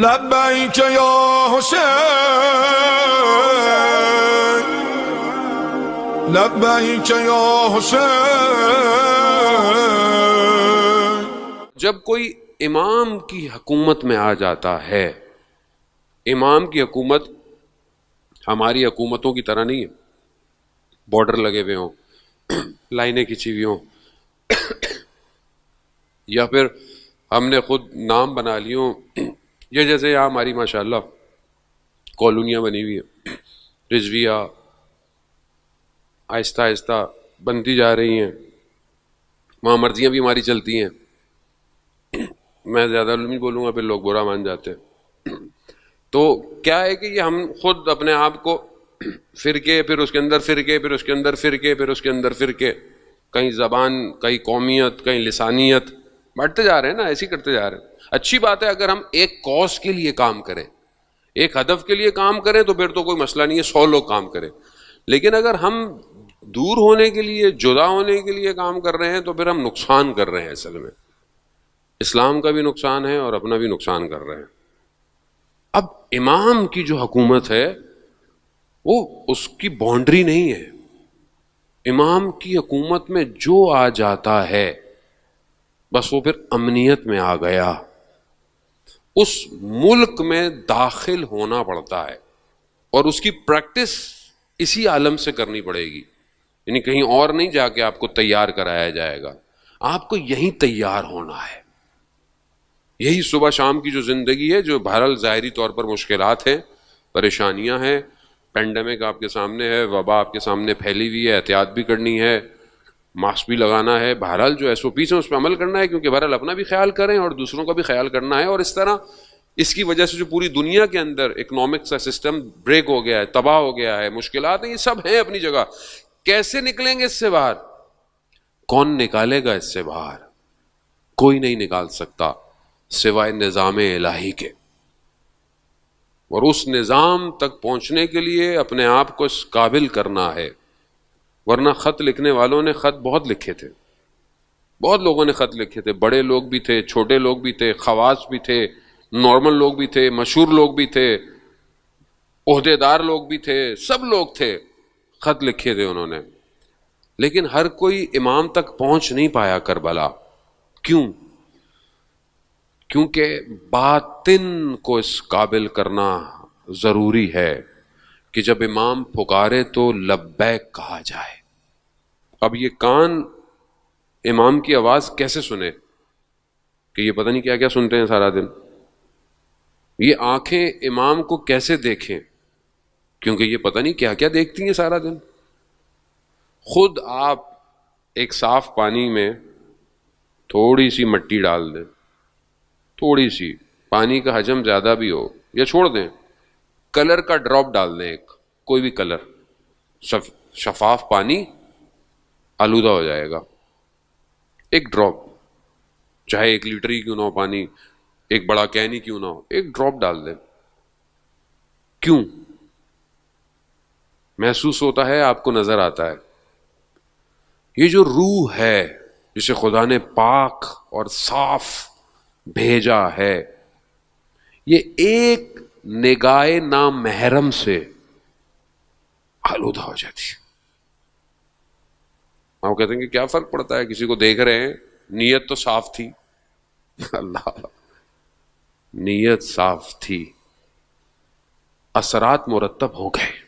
जब कोई इमाम की हकूमत में आ जाता है इमाम की हकूमत हमारी हकूमतों की तरह नहीं है बॉर्डर लगे हुए हों लाइने खिंची हुई हों या फिर हमने खुद नाम बना लियो ये जैसे यहाँ हमारी माशाल्लाह कॉलोनियाँ बनी हुई हैं रिजविया आहिस्ता आहिस्ता बनती जा रही हैं वहाँ मर्जियाँ भी हमारी चलती हैं मैं ज़्यादा नहीं बोलूँगा फिर लोग बुरा मान जाते हैं तो क्या है कि ये हम खुद अपने आप को फिर के फिर उसके अंदर फिर के फिर उसके अंदर फिर के फिर उसके अंदर फिर के कहीं ज़बान कहीं कौमियत कहीं लसानियत बांटते जा रहे हैं ना ऐसी करते जा रहे हैं अच्छी बात है अगर हम एक कॉज के लिए काम करें एक हदफ के लिए काम करें तो फिर तो कोई मसला नहीं है सौ लोग काम करें लेकिन अगर हम दूर होने के लिए जुदा होने के लिए काम कर रहे हैं तो फिर हम नुकसान कर रहे हैं असल में इस्लाम का भी नुकसान है और अपना भी नुकसान कर रहे हैं अब इमाम की जो हकूमत है वो उसकी बाउंड्री नहीं है इमाम की हकूमत में जो आ जाता है बस वो फिर अमनियत में आ गया उस मुल्क में दाखिल होना पड़ता है और उसकी प्रैक्टिस इसी आलम से करनी पड़ेगी यानी कहीं और नहीं जाके आपको तैयार कराया जाएगा आपको यहीं तैयार होना है यही सुबह शाम की जो ज़िंदगी है जो बहरल ज़ाहरी तौर पर मुश्किल हैं परेशानियां हैं पेंडेमिक आपके सामने है वबा आपके सामने फैली हुई है एहतियात भी करनी है मास्क भी लगाना है बहरहाल जो एस ओ पी हैं उस पर अमल करना है क्योंकि बहरहाल अपना भी ख्याल करें और दूसरों का भी ख्याल करना है और इस तरह इसकी वजह से जो पूरी दुनिया के अंदर इकोनॉमिक्स का सिस्टम ब्रेक हो गया है तबाह हो गया है मुश्किल हैं ये सब हैं अपनी जगह कैसे निकलेंगे इससे बाहर कौन निकालेगा इससे बाहर कोई नहीं निकाल सकता सिवाय निज़ाम इलाही के और उस निज़ाम तक पहुंचने के लिए अपने आप को इस काबिल करना है वरना ख़त लिखने वालों ने ख़त बहुत लिखे थे बहुत लोगों ने ख़त लिखे थे बड़े लोग भी थे छोटे लोग भी थे खवास भी थे नॉर्मल लोग भी थे मशहूर लोग भी थे अहदेदार लोग भी थे सब लोग थे ख़त लिखे थे उन्होंने लेकिन हर कोई इमाम तक पहुंच नहीं पाया करबला क्यों क्योंकि बातिन को इस काबिल करना ज़रूरी है कि जब इमाम पुकारे तो लब्बैक कहा जाए अब ये कान इमाम की आवाज़ कैसे सुने कि ये पता नहीं क्या क्या सुनते हैं सारा दिन ये आंखें इमाम को कैसे देखें क्योंकि ये पता नहीं क्या क्या देखती हैं सारा दिन खुद आप एक साफ पानी में थोड़ी सी मिट्टी डाल दें थोड़ी सी पानी का हजम ज़्यादा भी हो या छोड़ दें कलर का ड्रॉप डाल दें एक कोई भी कलर शफ, शफाफ पानी आलूदा हो जाएगा एक ड्रॉप चाहे एक लीटर ही क्यों ना हो पानी एक बड़ा कैन ही क्यों ना हो एक ड्रॉप डाल दे क्यों महसूस होता है आपको नजर आता है ये जो रूह है जिसे खुदा ने पाक और साफ भेजा है ये एक निगाह ना महरम से आलूदा हो जाती है हम कहते हैं कि क्या फर्क पड़ता है किसी को देख रहे हैं नीयत तो साफ थी अल्लाह नीयत साफ थी असरात मुरतब हो गए